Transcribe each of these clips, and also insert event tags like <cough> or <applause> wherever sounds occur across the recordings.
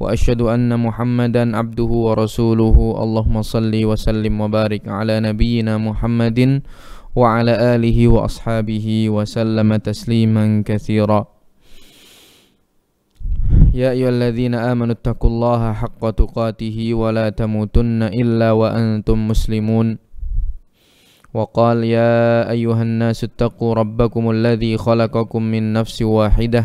واشهد ان محمدا عبده ورسوله اللهم صل وسلم وبارك على نبينا محمد وعلى اله واصحابه وسلم تسليما كثيرا يا ايها الذين امنوا اتقوا الله حق تقاته ولا تموتن الا وانتم مسلمون وقال يا ايها الناس اتقوا ربكم الذي خلقكم من نفس واحده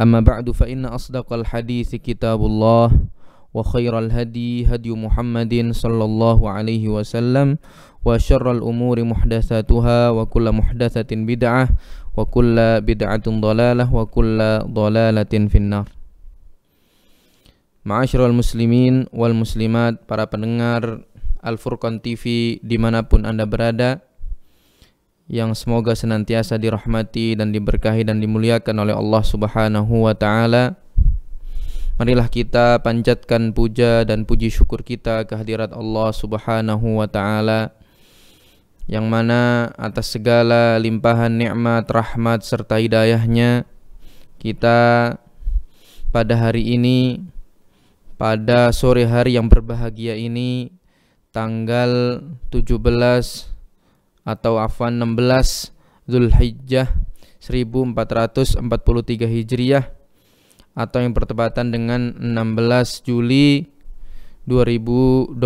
أما بعد فإن أصدق الحديث كتاب الله وخير الهدي هدي محمد صلى الله عليه وسلم وشر الأمور محدثاتها وكل محدثة بدعة وكل بدعة ضلالة وكل ضلالة في النار Ma'asyiral muslimin wal muslimat, para pendengar Al-Furqan TV dimanapun Anda berada yang semoga senantiasa dirahmati dan diberkahi dan dimuliakan oleh Allah Subhanahu wa taala. Marilah kita panjatkan puja dan puji syukur kita kehadirat Allah Subhanahu wa taala yang mana atas segala limpahan nikmat, rahmat serta hidayahnya kita pada hari ini pada sore hari yang berbahagia ini tanggal 17 atau Afan 16 Zulhijjah 1443 Hijriah atau yang bertepatan dengan 16 Juli 2022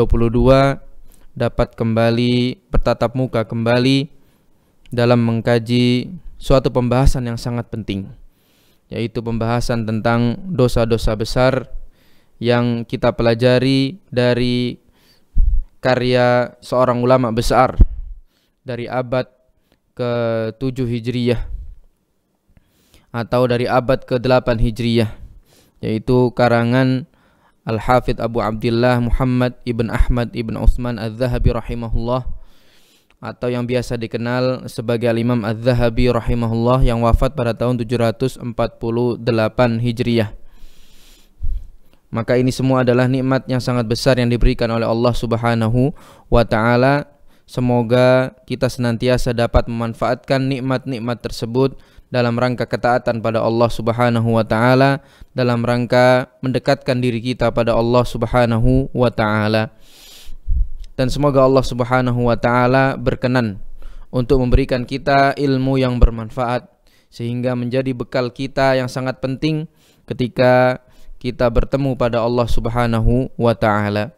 dapat kembali bertatap muka kembali dalam mengkaji suatu pembahasan yang sangat penting yaitu pembahasan tentang dosa-dosa besar yang kita pelajari dari karya seorang ulama besar dari abad ke-7 Hijriyah atau dari abad ke-8 Hijriyah yaitu karangan Al-Hafidh Abu Abdullah Muhammad Ibn Ahmad Ibn Utsman Al-Zahabi rahimahullah atau yang biasa dikenal sebagai al Imam Az-Zahabi rahimahullah yang wafat pada tahun 748 Hijriyah. Maka ini semua adalah nikmat yang sangat besar yang diberikan oleh Allah Subhanahu wa taala Semoga kita senantiasa dapat memanfaatkan nikmat-nikmat tersebut dalam rangka ketaatan pada Allah Subhanahu wa taala, dalam rangka mendekatkan diri kita pada Allah Subhanahu wa taala. Dan semoga Allah Subhanahu wa taala berkenan untuk memberikan kita ilmu yang bermanfaat sehingga menjadi bekal kita yang sangat penting ketika kita bertemu pada Allah Subhanahu wa taala.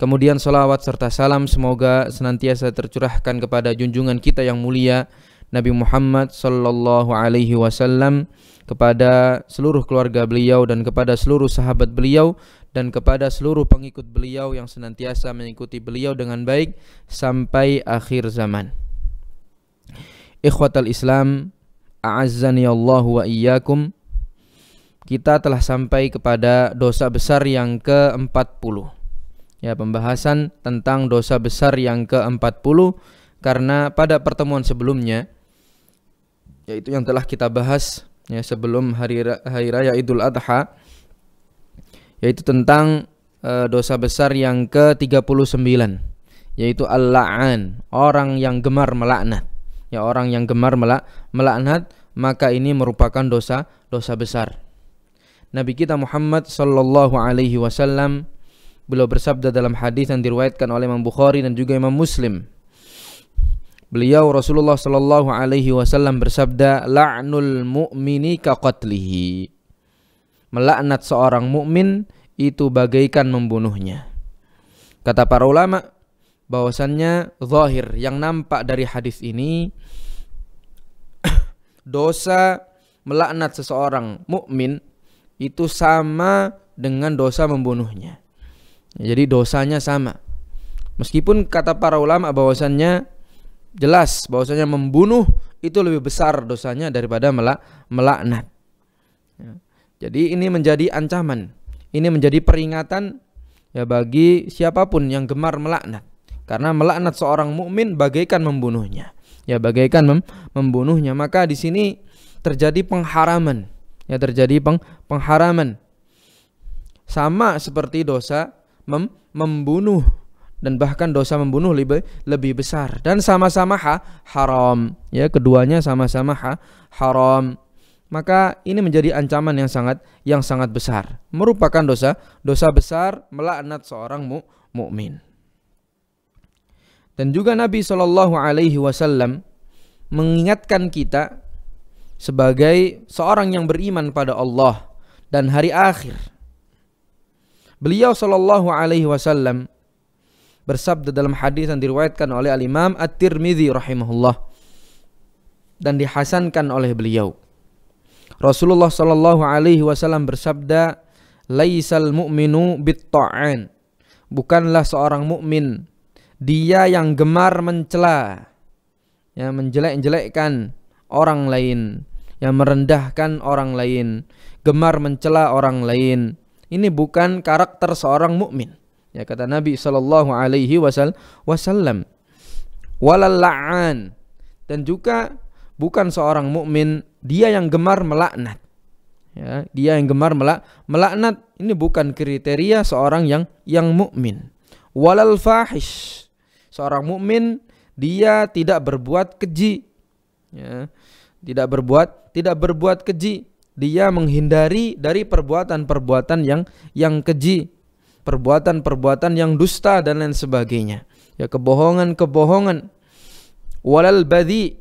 Kemudian salawat serta salam semoga senantiasa tercurahkan kepada junjungan kita yang mulia Nabi Muhammad sallallahu alaihi wasallam kepada seluruh keluarga beliau dan kepada seluruh sahabat beliau dan kepada seluruh pengikut beliau yang senantiasa mengikuti beliau dengan baik sampai akhir zaman. Ikhwatal Islam, a'azzani Allah wa iyyakum. Kita telah sampai kepada dosa besar yang ke-40. Ya, pembahasan tentang dosa besar yang ke-40 karena pada pertemuan sebelumnya yaitu yang telah kita bahas ya sebelum hari hari raya Idul Adha yaitu tentang e, dosa besar yang ke-39 yaitu al-la'an, orang yang gemar melaknat. Ya, orang yang gemar melak melaknat maka ini merupakan dosa dosa besar. Nabi kita Muhammad sallallahu alaihi wasallam Beliau bersabda dalam hadis yang diriwayatkan oleh Imam Bukhari dan juga Imam Muslim. Beliau Rasulullah Shallallahu Alaihi Wasallam bersabda, "La'nul mu'mini ka qatlihi." Melaknat seorang mukmin itu bagaikan membunuhnya. Kata para ulama, bahwasannya zahir yang nampak dari hadis ini <coughs> dosa melaknat seseorang mukmin itu sama dengan dosa membunuhnya. Jadi dosanya sama. Meskipun kata para ulama bahwasannya jelas bahwasanya membunuh itu lebih besar dosanya daripada melak melaknat. Ya. Jadi ini menjadi ancaman, ini menjadi peringatan ya bagi siapapun yang gemar melaknat. Karena melaknat seorang mukmin bagaikan membunuhnya. Ya bagaikan mem membunuhnya. Maka di sini terjadi pengharaman. Ya terjadi peng pengharaman. Sama seperti dosa mem membunuh dan bahkan dosa membunuh lebih lebih besar dan sama-sama ha, haram ya keduanya sama-sama ha, haram maka ini menjadi ancaman yang sangat yang sangat besar merupakan dosa dosa besar melaknat seorang mu, mukmin dan juga Nabi Shallallahu Alaihi Wasallam mengingatkan kita sebagai seorang yang beriman pada Allah dan hari akhir Beliau Shallallahu Alaihi Wasallam bersabda dalam hadis yang diriwayatkan oleh Al Imam At-Tirmidzi rahimahullah dan dihasankan oleh beliau. Rasulullah Shallallahu Alaihi Wasallam bersabda, "Laisal mu'minu bitta'an." Bukanlah seorang mukmin dia yang gemar mencela, ya menjelek-jelekkan orang lain, yang merendahkan orang lain, gemar mencela orang lain, ini bukan karakter seorang mukmin. Ya kata Nabi Shallallahu Alaihi Wasallam. dan juga bukan seorang mukmin dia yang gemar melaknat. Ya, dia yang gemar melak melaknat ini bukan kriteria seorang yang yang mukmin. Walal fahish seorang mukmin dia tidak berbuat keji. Ya, tidak berbuat tidak berbuat keji dia menghindari dari perbuatan-perbuatan yang yang keji, perbuatan-perbuatan yang dusta dan lain sebagainya. Ya kebohongan-kebohongan. Walal badi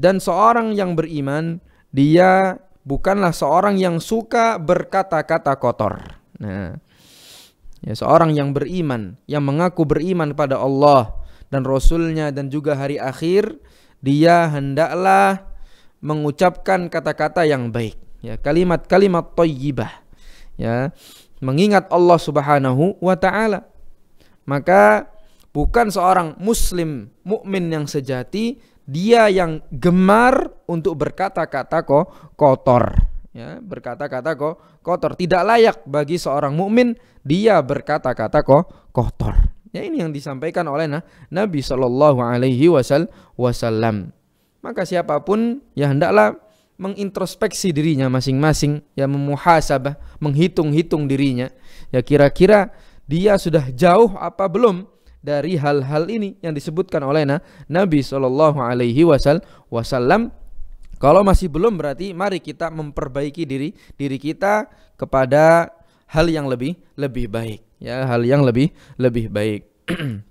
dan seorang yang beriman dia bukanlah seorang yang suka berkata-kata kotor. Nah, ya, seorang yang beriman, yang mengaku beriman pada Allah dan Rasulnya dan juga hari akhir, dia hendaklah mengucapkan kata-kata yang baik, ya, kalimat-kalimat thayyibah. Ya, mengingat Allah Subhanahu wa taala. Maka bukan seorang muslim mukmin yang sejati dia yang gemar untuk berkata-kata kok kotor ya berkata-kata kok kotor tidak layak bagi seorang mukmin dia berkata-kata kok kotor ya ini yang disampaikan oleh nah, Nabi Shallallahu Alaihi Wasallam maka siapapun ya hendaklah mengintrospeksi dirinya masing-masing ya memuhasabah menghitung-hitung dirinya ya kira-kira dia sudah jauh apa belum dari hal-hal ini yang disebutkan oleh Nabi Shallallahu Alaihi Wasallam kalau masih belum berarti mari kita memperbaiki diri diri kita kepada hal yang lebih lebih baik ya hal yang lebih lebih baik <clears throat>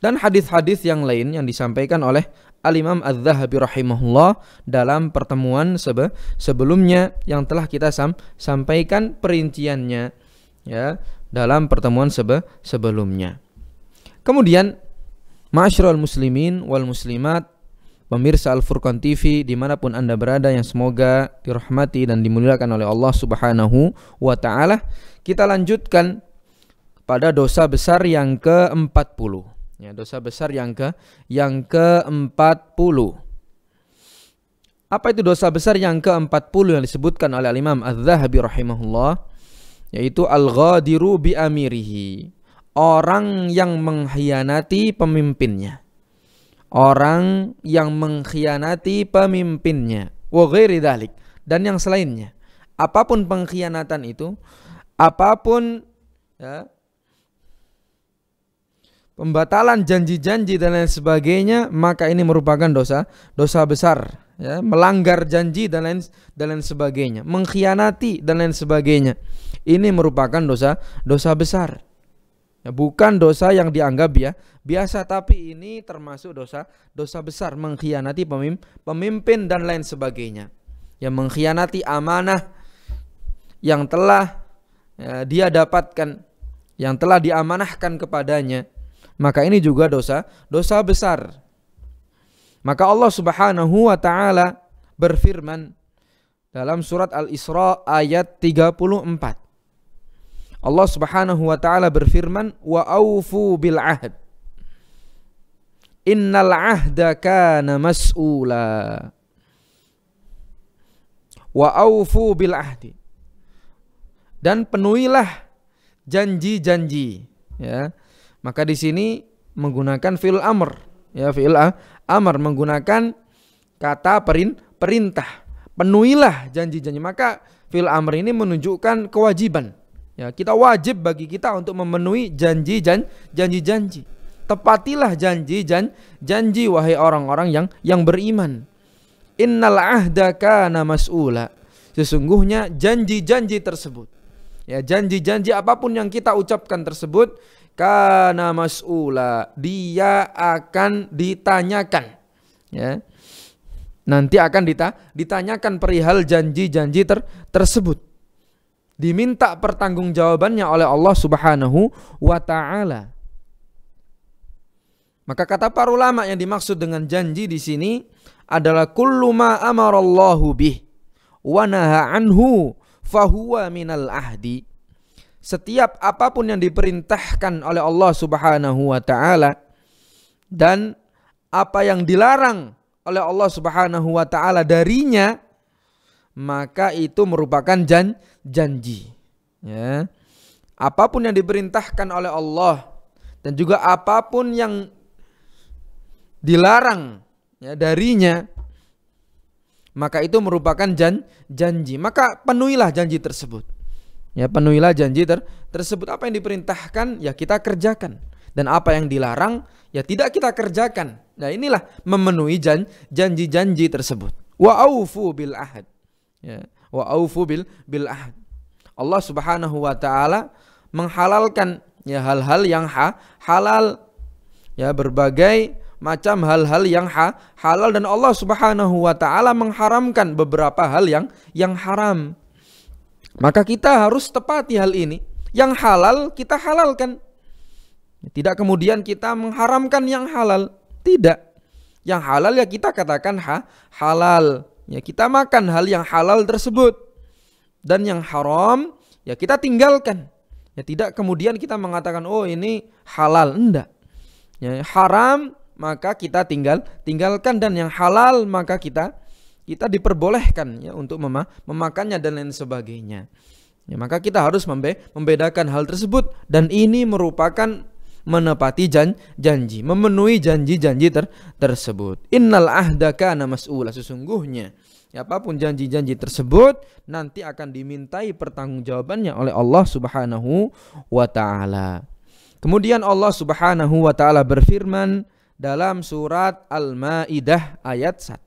dan hadis-hadis yang lain yang disampaikan oleh Al-Imam Az-Zahabi rahimahullah dalam pertemuan sebe sebelumnya yang telah kita sam sampaikan perinciannya ya dalam pertemuan sebe sebelumnya. Kemudian Ma'asyiral muslimin wal muslimat pemirsa Al-Furqan TV dimanapun Anda berada yang semoga dirahmati dan dimuliakan oleh Allah Subhanahu wa taala. Kita lanjutkan pada dosa besar yang ke-40. Ya, dosa besar yang ke yang ke-40. Apa itu dosa besar yang ke-40 yang disebutkan oleh imam Az-Zahabi rahimahullah yaitu al-ghadiru bi amirihi. Orang yang mengkhianati pemimpinnya. Orang yang mengkhianati pemimpinnya. Wa ghairi dhalik. Dan yang selainnya. Apapun pengkhianatan itu, apapun ya, pembatalan janji-janji dan lain sebagainya, maka ini merupakan dosa, dosa besar, ya, melanggar janji dan lain dan lain sebagainya, mengkhianati dan lain sebagainya. Ini merupakan dosa, dosa besar. Ya, bukan dosa yang dianggap ya biasa, tapi ini termasuk dosa, dosa besar mengkhianati pemimpin, dan lain sebagainya. Yang mengkhianati amanah yang telah ya, dia dapatkan, yang telah diamanahkan kepadanya maka ini juga dosa, dosa besar. Maka Allah Subhanahu wa taala berfirman dalam surat Al-Isra ayat 34. Allah Subhanahu wa taala berfirman wa aufu bil ahd. Innal ahda kana mas'ula. Wa aufu bil ahdi. Dan penuhilah janji-janji ya maka di sini menggunakan fil amr. Ya, fil amr menggunakan kata perin, perintah. Penuhilah janji-janji. Maka fil amr ini menunjukkan kewajiban. Ya, kita wajib bagi kita untuk memenuhi janji jan, janji-janji. Tepatilah janji jan, janji wahai orang-orang yang yang beriman. Innal ahda kana mas'ula. Sesungguhnya janji-janji tersebut. Ya, janji-janji apapun yang kita ucapkan tersebut karena mas'ula, dia akan ditanyakan. Ya. Nanti akan dita ditanyakan perihal janji-janji ter tersebut. Diminta pertanggungjawabannya oleh Allah Subhanahu wa taala. Maka kata para ulama yang dimaksud dengan janji di sini adalah kullu ma amarallahu bih wa anhu fahuwa minal ahdi setiap apapun yang diperintahkan oleh Allah Subhanahu wa taala dan apa yang dilarang oleh Allah Subhanahu wa taala darinya maka itu merupakan jan janji ya apapun yang diperintahkan oleh Allah dan juga apapun yang dilarang ya darinya maka itu merupakan jan janji maka penuhilah janji tersebut Ya, penuhilah janji ter tersebut. Apa yang diperintahkan ya kita kerjakan dan apa yang dilarang ya tidak kita kerjakan. Nah, inilah memenuhi janji-janji tersebut. Wa aufu bil ahad. Ya, wa aufu bil bil ahad. Allah Subhanahu wa taala menghalalkan ya hal-hal yang ha, halal ya berbagai macam hal-hal yang ha, halal dan Allah Subhanahu wa taala mengharamkan beberapa hal yang yang haram. Maka kita harus tepati hal ini. Yang halal kita halalkan. Tidak kemudian kita mengharamkan yang halal. Tidak. Yang halal ya kita katakan ha, halal. Ya kita makan hal yang halal tersebut. Dan yang haram ya kita tinggalkan. Ya tidak kemudian kita mengatakan oh ini halal. Enggak. Ya haram maka kita tinggal tinggalkan dan yang halal maka kita kita diperbolehkan ya untuk memak memakannya dan lain sebagainya. Ya, maka kita harus membe membedakan hal tersebut dan ini merupakan menepati jan janji, memenuhi janji-janji ter tersebut. Innal ahda kana mas'ula sesungguhnya ya, apapun janji-janji tersebut nanti akan dimintai pertanggungjawabannya oleh Allah Subhanahu wa taala. Kemudian Allah Subhanahu wa taala berfirman dalam surat Al-Maidah ayat 1.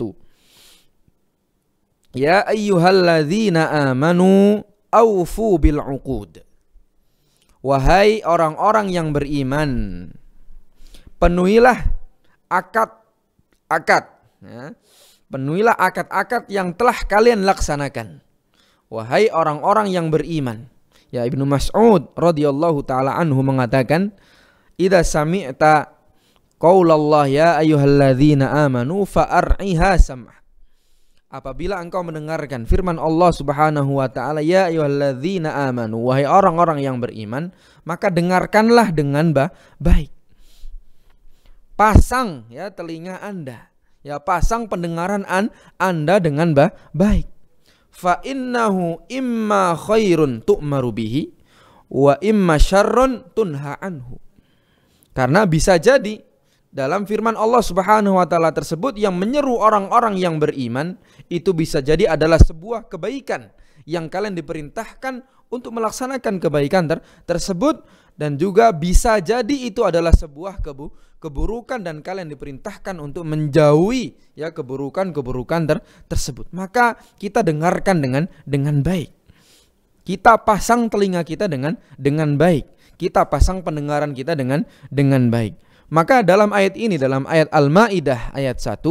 Ya ayyuhalladzina amanu awfu bil uqud. Wahai orang-orang yang beriman, penuhilah akad-akad. Ya. Penuhilah akad-akad yang telah kalian laksanakan. Wahai orang-orang yang beriman. Ya Ibnu Mas'ud radhiyallahu taala anhu mengatakan, "Idza sami'ta qaulallahi ya ayyuhalladzina amanu fa'riha sam'a." Apabila engkau mendengarkan firman Allah Subhanahu wa taala, "Ya ayyuhalladzina amanu," wahai orang-orang yang beriman, maka dengarkanlah dengan ba baik. Pasang ya telinga Anda. Ya, pasang pendengaran an Anda dengan ba baik. Fa innahu imma khairun tu'maru bihi wa imma syarrun tunha anhu. Karena bisa jadi dalam firman Allah Subhanahu wa taala tersebut yang menyeru orang-orang yang beriman itu bisa jadi adalah sebuah kebaikan yang kalian diperintahkan untuk melaksanakan kebaikan ter tersebut dan juga bisa jadi itu adalah sebuah kebu keburukan dan kalian diperintahkan untuk menjauhi ya keburukan-keburukan ter tersebut. Maka kita dengarkan dengan dengan baik. Kita pasang telinga kita dengan dengan baik. Kita pasang pendengaran kita dengan dengan baik maka dalam ayat ini dalam ayat Al-Maidah ayat 1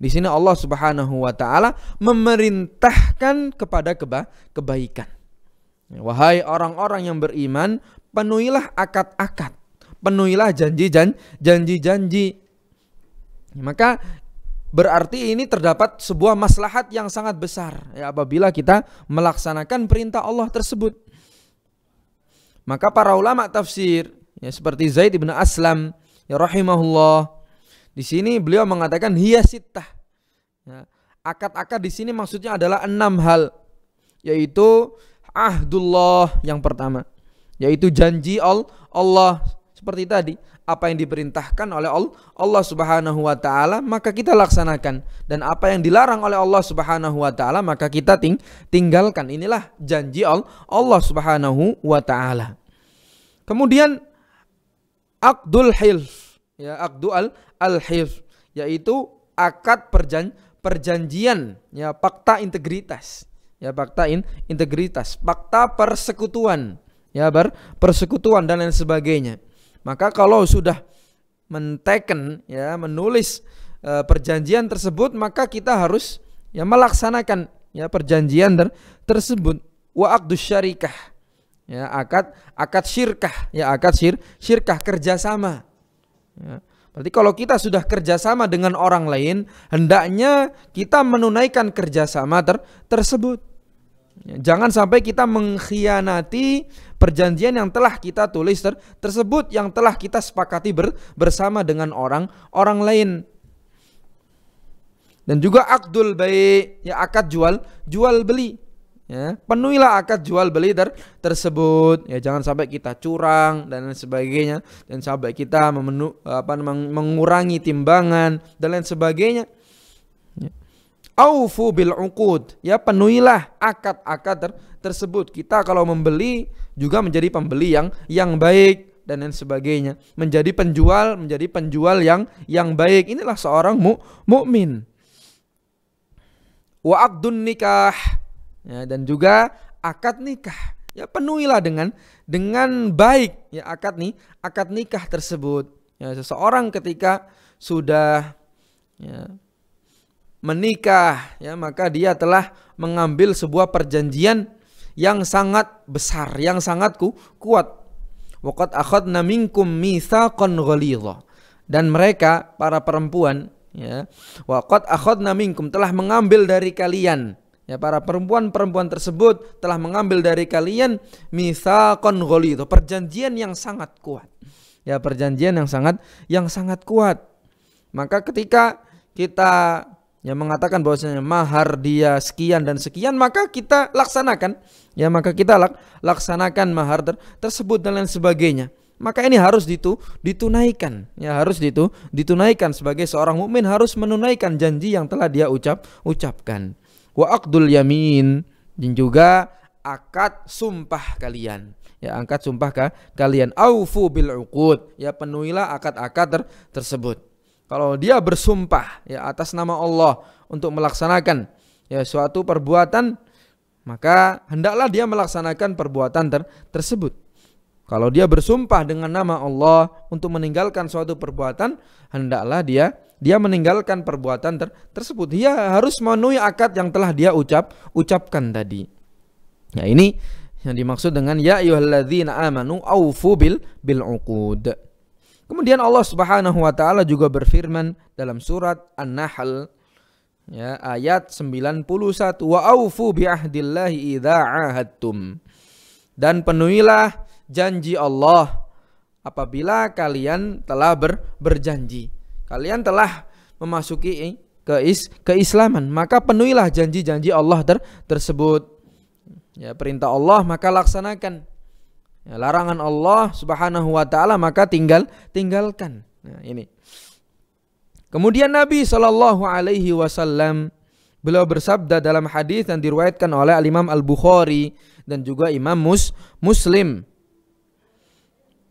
di sini Allah Subhanahu wa taala memerintahkan kepada keba kebaikan. Wahai orang-orang yang beriman, penuhilah akad-akad, penuhilah janji-janji-janji. Maka berarti ini terdapat sebuah maslahat yang sangat besar ya apabila kita melaksanakan perintah Allah tersebut. Maka para ulama tafsir ya seperti Zaid bin Aslam ya rahimahullah. Di sini beliau mengatakan hiya sittah. Ya. Akad-akad di sini maksudnya adalah enam hal, yaitu ahdullah yang pertama, yaitu janji Allah seperti tadi apa yang diperintahkan oleh Allah Subhanahu wa taala maka kita laksanakan dan apa yang dilarang oleh Allah Subhanahu wa taala maka kita ting tinggalkan inilah janji Allah Subhanahu wa taala kemudian akdul hilf ya akdul al, hil, hilf yaitu akad perjan perjanjian ya fakta integritas ya fakta in, integritas fakta persekutuan ya ber persekutuan dan lain sebagainya maka kalau sudah menteken ya menulis e, perjanjian tersebut maka kita harus ya melaksanakan ya perjanjian ter tersebut wa akdu syarikah ya akad akad syirkah ya akad syir syirkah kerjasama ya. berarti kalau kita sudah kerjasama dengan orang lain hendaknya kita menunaikan kerjasama ter tersebut ya. jangan sampai kita mengkhianati perjanjian yang telah kita tulis ter tersebut yang telah kita sepakati ber bersama dengan orang orang lain dan juga akdul baik ya akad jual jual beli ya penuhilah akad jual beli ter tersebut ya jangan sampai kita curang dan lain sebagainya dan sampai kita memenu apa mengurangi timbangan dan lain sebagainya ya. aufu bil uqud ya penuhilah akad-akad ter tersebut kita kalau membeli juga menjadi pembeli yang yang baik dan lain sebagainya menjadi penjual menjadi penjual yang yang baik inilah seorang mu mukmin wa nikah ya, dan juga akad nikah ya penuhilah dengan dengan baik ya akad nih akad nikah tersebut ya seseorang ketika sudah ya, menikah ya maka dia telah mengambil sebuah perjanjian yang sangat besar yang sangat ku, kuat waqad akhadna minkum mitsaqan ghalidha dan mereka para perempuan ya waqad akhadna minkum telah mengambil dari kalian Ya, para perempuan-perempuan tersebut telah mengambil dari kalian Kongoli itu perjanjian yang sangat kuat. Ya, perjanjian yang sangat yang sangat kuat. Maka ketika kita yang mengatakan bahwasanya mahar dia sekian dan sekian maka kita laksanakan ya maka kita lak, laksanakan mahar ter, tersebut dan lain sebagainya maka ini harus ditu, ditunaikan ya harus ditu, ditunaikan sebagai seorang mukmin harus menunaikan janji yang telah dia ucap ucapkan wa aqdul yamin dan juga akad sumpah kalian ya angkat sumpah ke kalian aufu bil uqud ya penuhilah akad-akad ter tersebut kalau dia bersumpah ya atas nama Allah untuk melaksanakan ya suatu perbuatan maka hendaklah dia melaksanakan perbuatan ter tersebut kalau dia bersumpah dengan nama Allah untuk meninggalkan suatu perbuatan hendaklah dia dia meninggalkan perbuatan ter tersebut. Dia harus memenuhi akad yang telah dia ucap ucapkan tadi. Ya ini yang dimaksud dengan ya ayyuhalladzina amanu aufu bil bil uqud. Kemudian Allah Subhanahu wa taala juga berfirman dalam surat An-Nahl ya ayat 91 wa aufu bi ahdillahi idza ahadtum. Dan penuhilah janji Allah apabila kalian telah ber, berjanji. Kalian telah memasuki ke keislaman, maka penuhilah janji-janji Allah ter tersebut. Ya, perintah Allah maka laksanakan. Ya, larangan Allah Subhanahu wa taala maka tinggal tinggalkan. Nah, ini. Kemudian Nabi saw. Beliau bersabda dalam hadis yang diriwayatkan oleh Imam Al-Bukhari dan juga Imam Mus Muslim.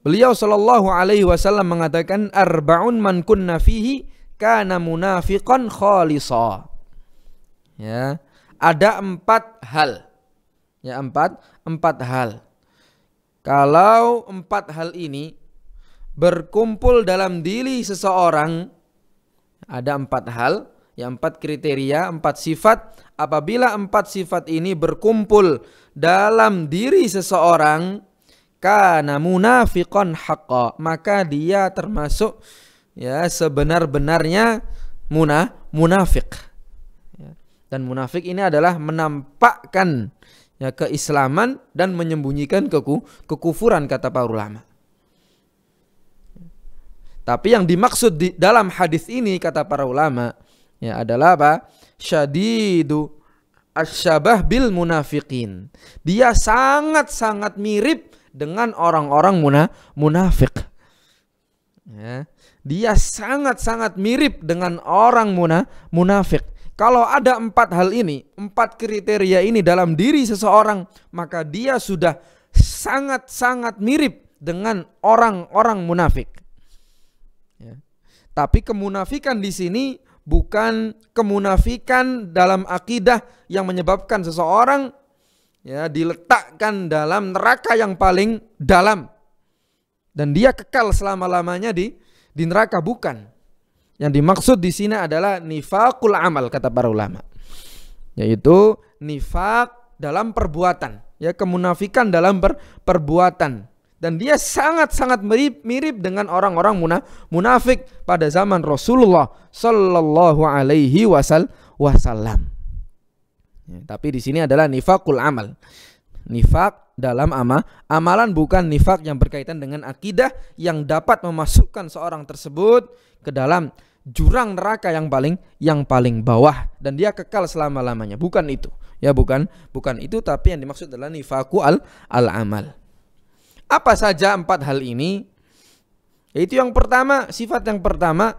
Beliau sallallahu alaihi wasallam mengatakan arbaun man kunna fihi kana munafiqan khalisa. Ya, ada empat hal. Ya, empat, empat hal. Kalau empat hal ini berkumpul dalam diri seseorang, ada empat hal, ya empat kriteria, empat sifat. Apabila empat sifat ini berkumpul dalam diri seseorang, kana munafiqan haqqa maka dia termasuk ya sebenar-benarnya muna munafik ya. dan munafik ini adalah menampakkan ya keislaman dan menyembunyikan keku, kekufuran kata para ulama tapi yang dimaksud di dalam hadis ini kata para ulama ya adalah apa syadidu asyabah bil munafiqin dia sangat-sangat mirip dengan orang-orang munafik. Ya. Dia sangat-sangat mirip dengan orang munafik. Kalau ada empat hal ini, empat kriteria ini dalam diri seseorang, maka dia sudah sangat-sangat mirip dengan orang-orang munafik. Ya. Tapi kemunafikan di sini bukan kemunafikan dalam akidah yang menyebabkan seseorang ya diletakkan dalam neraka yang paling dalam dan dia kekal selama-lamanya di di neraka bukan yang dimaksud di sini adalah nifakul amal kata para ulama yaitu nifak dalam perbuatan ya kemunafikan dalam per, perbuatan dan dia sangat-sangat mirip, mirip dengan orang-orang munafik pada zaman Rasulullah Shallallahu Alaihi Wasallam. Ya, tapi di sini adalah nifakul amal. Nifak dalam amal. amalan bukan nifak yang berkaitan dengan akidah yang dapat memasukkan seorang tersebut ke dalam jurang neraka yang paling yang paling bawah dan dia kekal selama-lamanya. Bukan itu. Ya bukan, bukan itu tapi yang dimaksud adalah nifaku al, al amal. Apa saja empat hal ini? Yaitu yang pertama, sifat yang pertama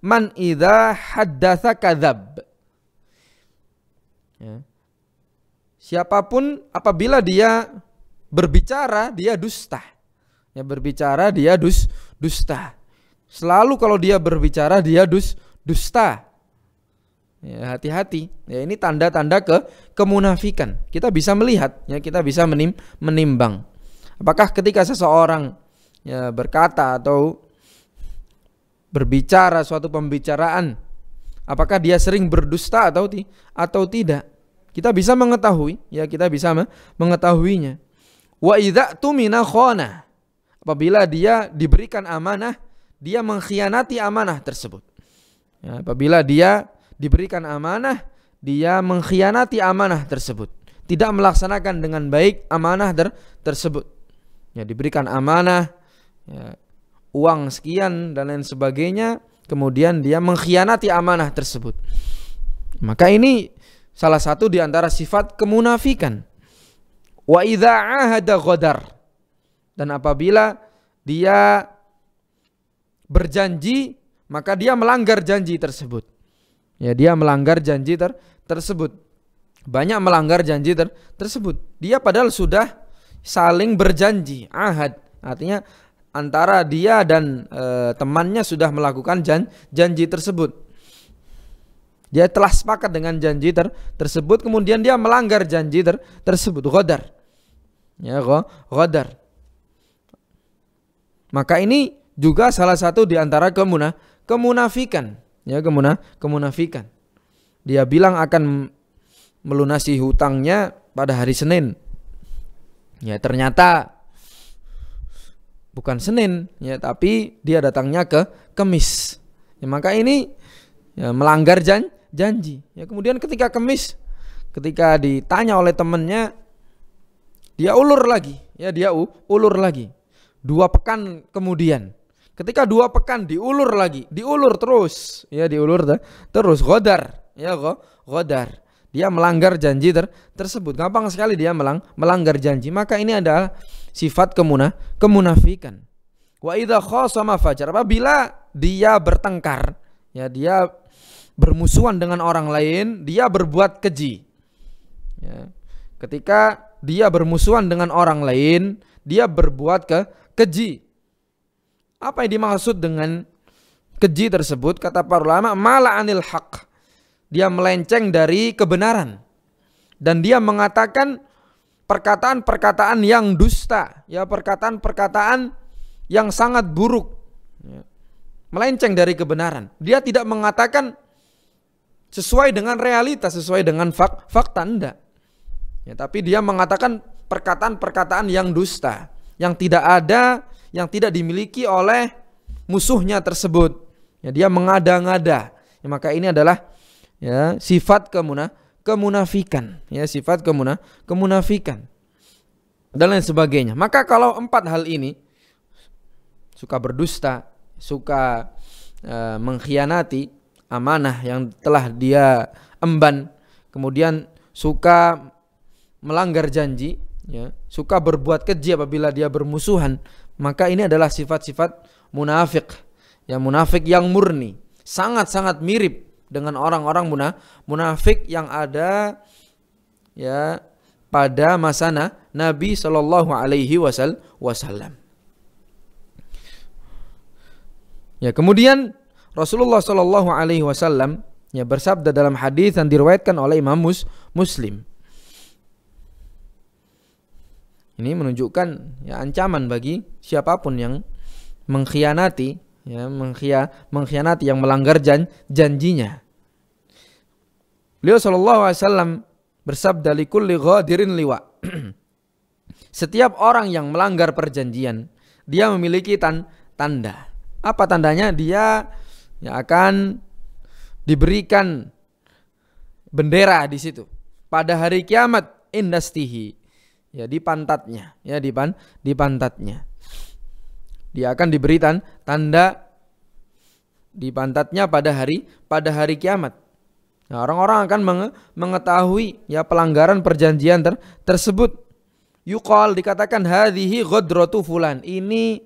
man idza haddatsa kadzab. Ya. Siapapun apabila dia berbicara dia dusta. Ya berbicara dia dus dusta. Selalu kalau dia berbicara dia dus dusta. hati ya, hati-hati. Ya, ini tanda-tanda ke kemunafikan. Kita bisa melihat, ya kita bisa menim menimbang. Apakah ketika seseorang ya, berkata atau berbicara suatu pembicaraan, apakah dia sering berdusta atau ti atau tidak? Kita bisa mengetahui, ya kita bisa mengetahuinya. Wa idza tumina khana Apabila dia diberikan amanah, dia mengkhianati amanah tersebut. Ya, apabila dia diberikan amanah, dia mengkhianati amanah tersebut. Tidak melaksanakan dengan baik amanah ter tersebut. Ya, diberikan amanah, ya, uang sekian dan lain sebagainya, kemudian dia mengkhianati amanah tersebut. Maka ini salah satu di antara sifat kemunafikan. Wa idza ahada ghadar. Dan apabila dia berjanji, maka dia melanggar janji tersebut. Ya, dia melanggar janji ter tersebut. Banyak melanggar janji ter tersebut. Dia padahal sudah saling berjanji, ahad. Artinya antara dia dan e, temannya sudah melakukan jan janji tersebut. Dia telah sepakat dengan janji ter tersebut, kemudian dia melanggar janji ter tersebut. ghadar. Ya, ghadar. Maka ini juga salah satu di antara kemuna, kemunafikan. Ya, kemuna, kemunafikan. Dia bilang akan melunasi hutangnya pada hari Senin. Ya, ternyata bukan Senin ya tapi dia datangnya ke Kemis ya, maka ini ya, melanggar janji janji. Ya kemudian ketika kemis, ketika ditanya oleh temennya dia ulur lagi. Ya dia ulur lagi. Dua pekan kemudian. Ketika dua pekan diulur lagi, diulur terus, ya diulur dah. terus godar, ya go, godar. Dia melanggar janji ter tersebut. Gampang sekali dia melang melanggar janji. Maka ini adalah sifat kemuna kemunafikan. Wa idha khosama fajar. Apabila dia bertengkar, ya dia bermusuhan dengan orang lain, dia berbuat keji. Ya. Ketika dia bermusuhan dengan orang lain, dia berbuat ke keji. Apa yang dimaksud dengan keji tersebut? Kata para ulama, malah anil hak Dia melenceng dari kebenaran. Dan dia mengatakan perkataan-perkataan yang dusta, ya perkataan-perkataan yang sangat buruk. Ya. melenceng dari kebenaran. Dia tidak mengatakan sesuai dengan realitas, sesuai dengan fak fakta Anda. Ya, tapi dia mengatakan perkataan-perkataan yang dusta, yang tidak ada, yang tidak dimiliki oleh musuhnya tersebut. Ya, dia mengada-ngada. Ya, maka ini adalah ya sifat kemuna kemunafikan, ya sifat kemuna kemunafikan dan lain sebagainya. Maka kalau empat hal ini suka berdusta, suka uh, mengkhianati, amanah yang telah dia emban, kemudian suka melanggar janji, ya, suka berbuat keji apabila dia bermusuhan, maka ini adalah sifat-sifat munafik. Ya, munafik yang murni, sangat-sangat mirip dengan orang-orang munafik yang ada ya pada masa Nabi Shallallahu Alaihi Wasallam. Ya kemudian Rasulullah Shallallahu Alaihi Wasallam ya bersabda dalam hadis yang diriwayatkan oleh Imam Mus Muslim. Ini menunjukkan ya, ancaman bagi siapapun yang mengkhianati, ya, mengkhia, mengkhianati yang melanggar jan, janjinya. Beliau Shallallahu Alaihi Wasallam bersabda likulli ghadirin liwa. <clears throat> Setiap orang yang melanggar perjanjian, dia memiliki tan tanda. Apa tandanya? Dia yang akan diberikan bendera di situ pada hari kiamat indastihi ya di pantatnya ya di pan di pantatnya dia akan diberikan tanda di pantatnya pada hari pada hari kiamat orang nah, orang-orang akan menge mengetahui ya pelanggaran perjanjian ter tersebut yukal dikatakan hadhihi godrotu fulan ini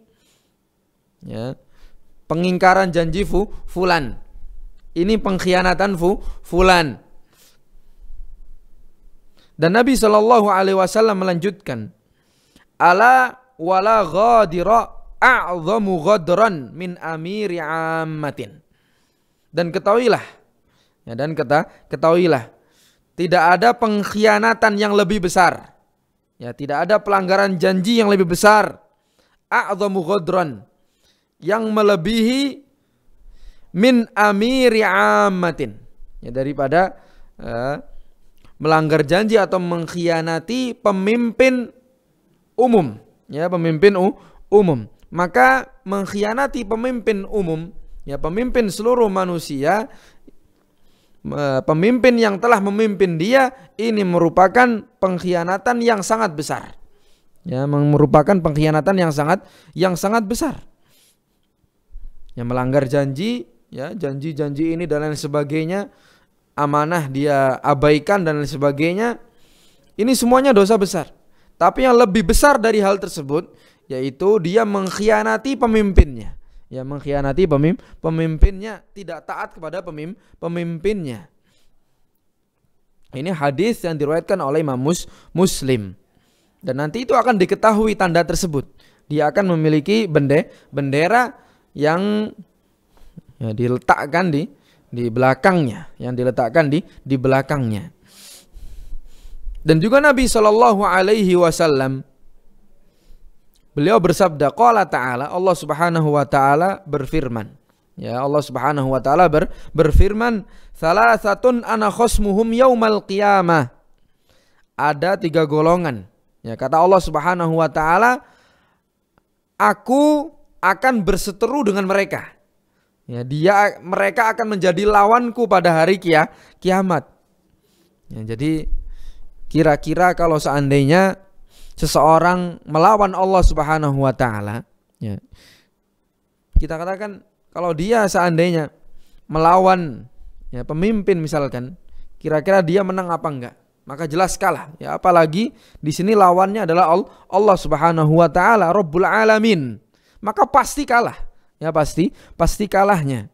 ya pengingkaran janji fu, fulan. Ini pengkhianatan fu, fulan. Dan Nabi Shallallahu Alaihi Wasallam melanjutkan, ala wala ghadira a'zamu ghadran min amiri ammatin. Dan ketahuilah, ya dan kata, ketahuilah, tidak ada pengkhianatan yang lebih besar. Ya, tidak ada pelanggaran janji yang lebih besar. A'zamu ghadran yang melebihi min amiri amatin ya, daripada uh, melanggar janji atau mengkhianati pemimpin umum ya pemimpin umum maka mengkhianati pemimpin umum ya pemimpin seluruh manusia eh, pemimpin yang telah memimpin dia ini merupakan pengkhianatan yang sangat besar ya merupakan pengkhianatan yang sangat yang sangat besar yang melanggar janji ya janji-janji ini dan lain sebagainya amanah dia abaikan dan lain sebagainya ini semuanya dosa besar tapi yang lebih besar dari hal tersebut yaitu dia mengkhianati pemimpinnya ya mengkhianati pemim pemimpinnya tidak taat kepada pemim pemimpinnya ini hadis yang diriwayatkan oleh Imam mus Muslim dan nanti itu akan diketahui tanda tersebut dia akan memiliki bende bendera yang ya, diletakkan di di belakangnya, yang diletakkan di di belakangnya. Dan juga Nabi Shallallahu Alaihi Wasallam beliau bersabda, "Qala Taala Allah Subhanahu Wa Taala berfirman." Ya Allah Subhanahu wa taala ber, berfirman, anak ana khosmuhum yaumal qiyamah." Ada tiga golongan. Ya kata Allah Subhanahu wa taala, aku akan berseteru dengan mereka. Ya, dia mereka akan menjadi lawanku pada hari kia, kiamat. Ya, jadi kira-kira kalau seandainya seseorang melawan Allah Subhanahu wa taala, ya. Kita katakan kalau dia seandainya melawan ya pemimpin misalkan, kira-kira dia menang apa enggak? Maka jelas kalah. Ya apalagi di sini lawannya adalah Allah Subhanahu wa taala Rabbul Alamin maka pasti kalah. Ya pasti, pasti kalahnya.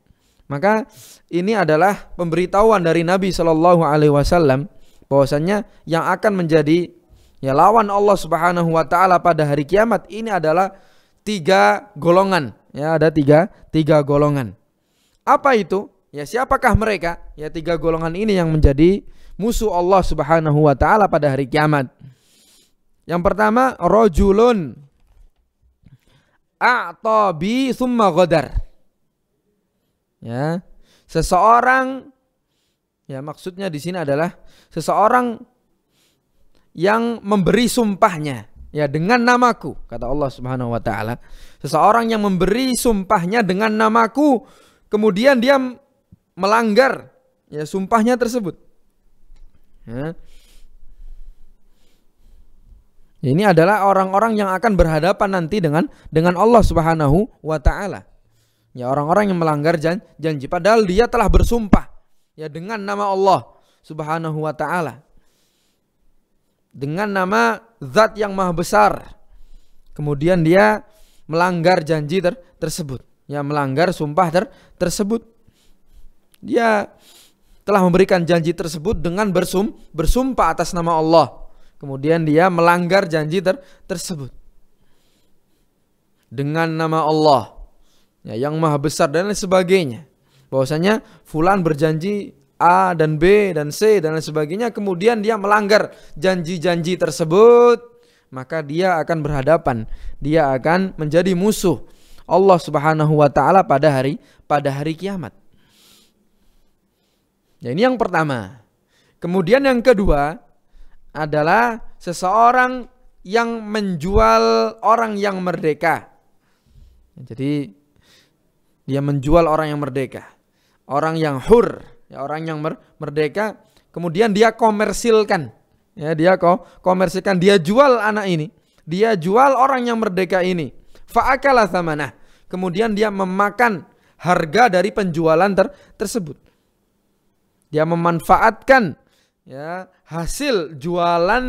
Maka ini adalah pemberitahuan dari Nabi Shallallahu Alaihi Wasallam bahwasannya yang akan menjadi ya lawan Allah Subhanahu Wa Taala pada hari kiamat ini adalah tiga golongan. Ya ada tiga tiga golongan. Apa itu? Ya siapakah mereka? Ya tiga golongan ini yang menjadi musuh Allah Subhanahu Wa Taala pada hari kiamat. Yang pertama rojulun a'tabi summa ghadar. Ya. Seseorang ya maksudnya di sini adalah seseorang yang memberi sumpahnya ya dengan namaku kata Allah Subhanahu wa taala. Seseorang yang memberi sumpahnya dengan namaku kemudian dia melanggar ya sumpahnya tersebut. Ya. Ini adalah orang-orang yang akan berhadapan nanti dengan dengan Allah Subhanahu wa taala. Ya orang-orang yang melanggar jan, janji padahal dia telah bersumpah ya dengan nama Allah Subhanahu wa taala. Dengan nama Zat yang Maha Besar. Kemudian dia melanggar janji ter tersebut. Ya melanggar sumpah ter tersebut. Dia telah memberikan janji tersebut dengan bersum bersumpah atas nama Allah Kemudian dia melanggar janji ter tersebut. Dengan nama Allah ya, yang maha besar dan lain sebagainya. Bahwasanya fulan berjanji A dan B dan C dan lain sebagainya kemudian dia melanggar janji-janji tersebut maka dia akan berhadapan dia akan menjadi musuh Allah Subhanahu wa taala pada hari pada hari kiamat. Ya ini yang pertama. Kemudian yang kedua, adalah seseorang yang menjual orang yang merdeka. Jadi dia menjual orang yang merdeka, orang yang hur, ya orang yang mer merdeka. Kemudian dia komersilkan, ya dia kok komersilkan, dia jual anak ini, dia jual orang yang merdeka ini. Faakalah Nah, Kemudian dia memakan harga dari penjualan ter tersebut. Dia memanfaatkan ya hasil jualan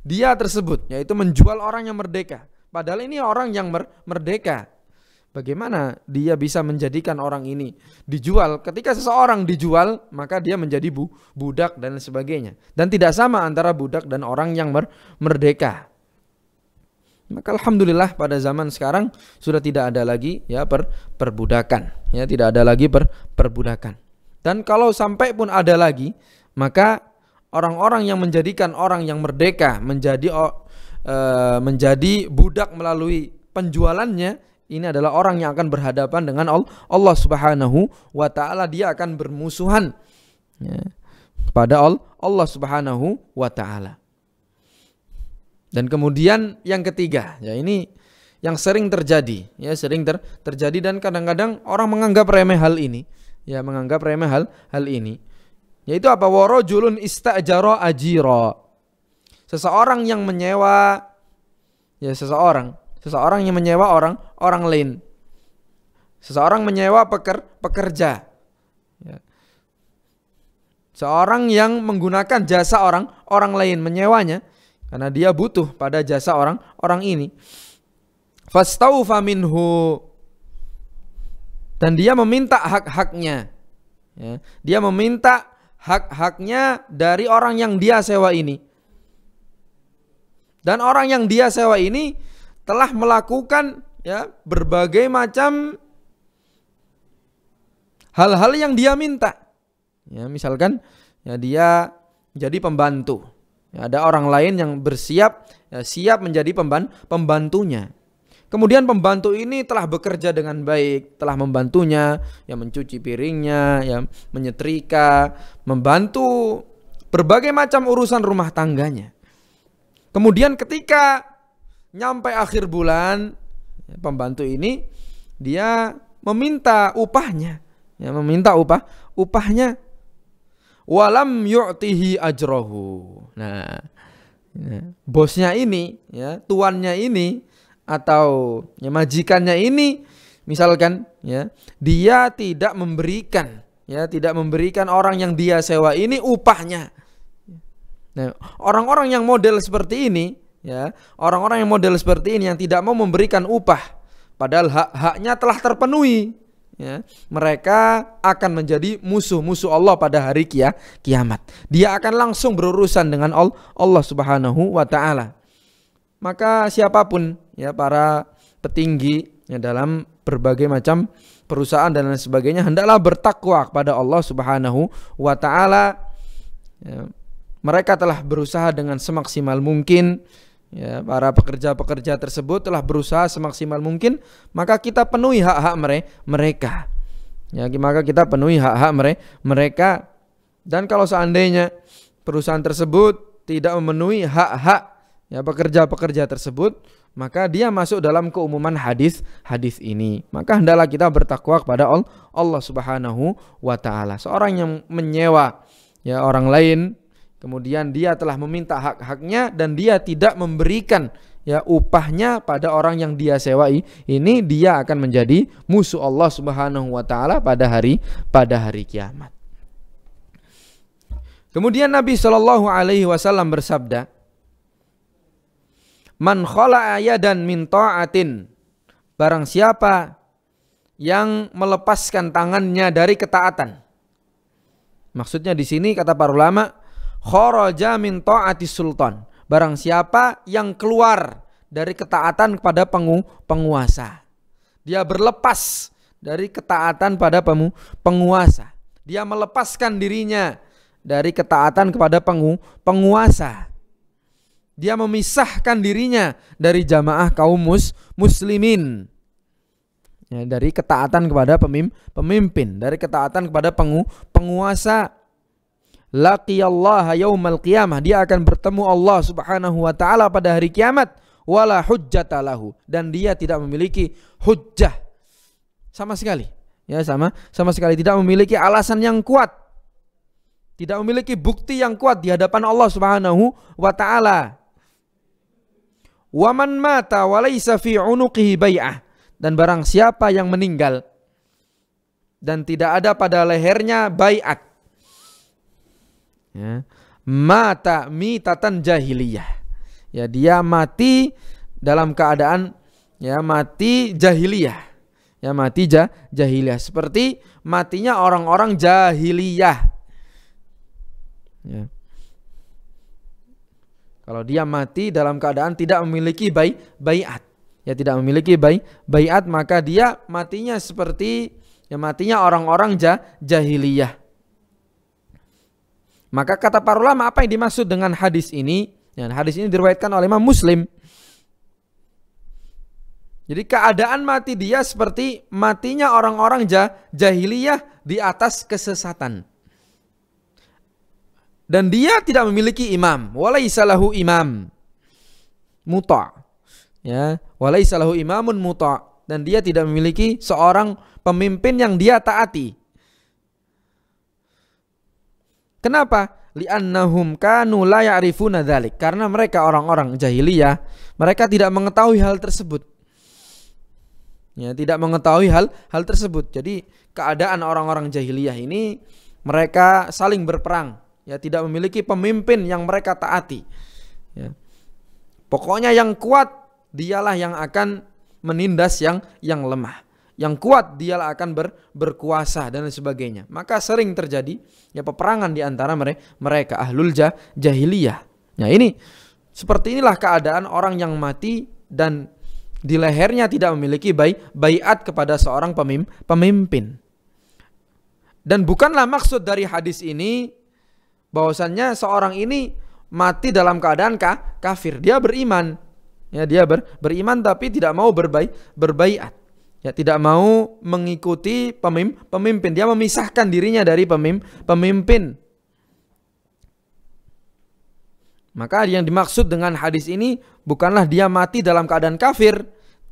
dia tersebut yaitu menjual orang yang merdeka padahal ini orang yang mer merdeka bagaimana dia bisa menjadikan orang ini dijual ketika seseorang dijual maka dia menjadi bu budak dan sebagainya dan tidak sama antara budak dan orang yang mer merdeka maka alhamdulillah pada zaman sekarang sudah tidak ada lagi ya per perbudakan ya tidak ada lagi per perbudakan dan kalau sampai pun ada lagi maka orang-orang yang menjadikan orang yang merdeka menjadi uh, menjadi budak melalui penjualannya ini adalah orang yang akan berhadapan dengan Allah Subhanahu wa taala dia akan bermusuhan ya, pada Allah Subhanahu wa taala. Dan kemudian yang ketiga, ya ini yang sering terjadi, ya sering ter terjadi dan kadang-kadang orang menganggap remeh hal ini, ya menganggap remeh hal hal ini yaitu apa? Warajulun istajara ajira. Seseorang yang menyewa ya seseorang, seseorang yang menyewa orang orang lain. Seseorang menyewa peker, pekerja. Ya. Seorang yang menggunakan jasa orang orang lain menyewanya karena dia butuh pada jasa orang orang ini. Fastaufa minhu dan dia meminta hak-haknya. Ya. Dia meminta hak-haknya dari orang yang dia sewa ini. Dan orang yang dia sewa ini telah melakukan ya berbagai macam hal-hal yang dia minta. Ya, misalkan ya dia jadi pembantu. Ya, ada orang lain yang bersiap ya, siap menjadi pemban pembantunya. Kemudian pembantu ini telah bekerja dengan baik, telah membantunya, ya mencuci piringnya, ya menyetrika, membantu berbagai macam urusan rumah tangganya. Kemudian ketika nyampe akhir bulan, ya, pembantu ini dia meminta upahnya, ya meminta upah, upahnya walam yu'tihi ajrohu. Nah, ya, bosnya ini, ya tuannya ini atau ya, majikannya ini misalkan ya dia tidak memberikan ya tidak memberikan orang yang dia sewa ini upahnya nah orang-orang yang model seperti ini ya orang-orang yang model seperti ini yang tidak mau memberikan upah padahal hak-haknya telah terpenuhi ya mereka akan menjadi musuh-musuh Allah pada hari kia kiamat dia akan langsung berurusan dengan Allah Subhanahu wa taala maka siapapun ya para petinggi ya dalam berbagai macam perusahaan dan lain sebagainya hendaklah bertakwa kepada Allah Subhanahu wa taala. Ya, mereka telah berusaha dengan semaksimal mungkin ya para pekerja-pekerja tersebut telah berusaha semaksimal mungkin, maka kita penuhi hak-hak mere mereka. Ya, maka kita penuhi hak-hak mere mereka. Dan kalau seandainya perusahaan tersebut tidak memenuhi hak-hak ya pekerja-pekerja tersebut maka dia masuk dalam keumuman hadis hadis ini maka hendaklah kita bertakwa kepada Allah Subhanahu wa taala seorang yang menyewa ya orang lain kemudian dia telah meminta hak-haknya dan dia tidak memberikan ya upahnya pada orang yang dia sewai ini dia akan menjadi musuh Allah Subhanahu wa taala pada hari pada hari kiamat kemudian Nabi Shallallahu alaihi wasallam bersabda Man ayah dan min ta'atin. Barang siapa yang melepaskan tangannya dari ketaatan. Maksudnya di sini kata para ulama, kharaja min ta'ati sultan. Barang siapa yang keluar dari ketaatan kepada pengu, penguasa. Dia berlepas dari ketaatan pada pemu, penguasa. Dia melepaskan dirinya dari ketaatan kepada pengu, penguasa. Dia memisahkan dirinya dari jamaah kaum mus muslimin. Ya, dari ketaatan kepada pemim pemimpin, dari ketaatan kepada pengu penguasa. Laqiyallaha yaumal qiyamah. Dia akan bertemu Allah Subhanahu wa taala pada hari kiamat wala hujjatalahu dan dia tidak memiliki hujjah sama sekali. Ya sama, sama sekali tidak memiliki alasan yang kuat tidak memiliki bukti yang kuat di hadapan Allah Subhanahu wa taala. Waman mata walaysa fi unuqihi bai'ah. Dan barang siapa yang meninggal dan tidak ada pada lehernya bai'at. Ya. Mata mitatan jahiliyah. Ya, dia mati dalam keadaan ya mati jahiliyah. Ya mati jah, jahiliyah seperti matinya orang-orang jahiliyah. Ya. Kalau dia mati dalam keadaan tidak memiliki bay bayat, ya tidak memiliki bay bayat maka dia matinya seperti ya matinya orang-orang jah jahiliyah. Maka kata para ulama apa yang dimaksud dengan hadis ini? Ya, hadis ini diriwayatkan oleh Imam Muslim. Jadi keadaan mati dia seperti matinya orang-orang jahiliyah di atas kesesatan dan dia tidak memiliki imam walaisa imam muta ya walaisa imamun muta dan dia tidak memiliki seorang pemimpin yang dia taati kenapa li'annahum kanu la ya'rifuna dzalik karena mereka orang-orang jahiliyah mereka tidak mengetahui hal tersebut ya tidak mengetahui hal hal tersebut jadi keadaan orang-orang jahiliyah ini mereka saling berperang ya tidak memiliki pemimpin yang mereka taati. Ya. Pokoknya yang kuat dialah yang akan menindas yang yang lemah. Yang kuat dialah akan ber, berkuasa dan sebagainya. Maka sering terjadi ya peperangan di antara mereka, mereka ahlul jah, jahiliyah. Nah ini seperti inilah keadaan orang yang mati dan di lehernya tidak memiliki bay, bayat kepada seorang pemimpin. Dan bukanlah maksud dari hadis ini bahwasannya seorang ini mati dalam keadaan ka, kafir. Dia beriman. Ya, dia ber, beriman tapi tidak mau berbaik berbaiat. Ya, tidak mau mengikuti pemim, pemimpin. Dia memisahkan dirinya dari pemim, pemimpin. Maka yang dimaksud dengan hadis ini bukanlah dia mati dalam keadaan kafir,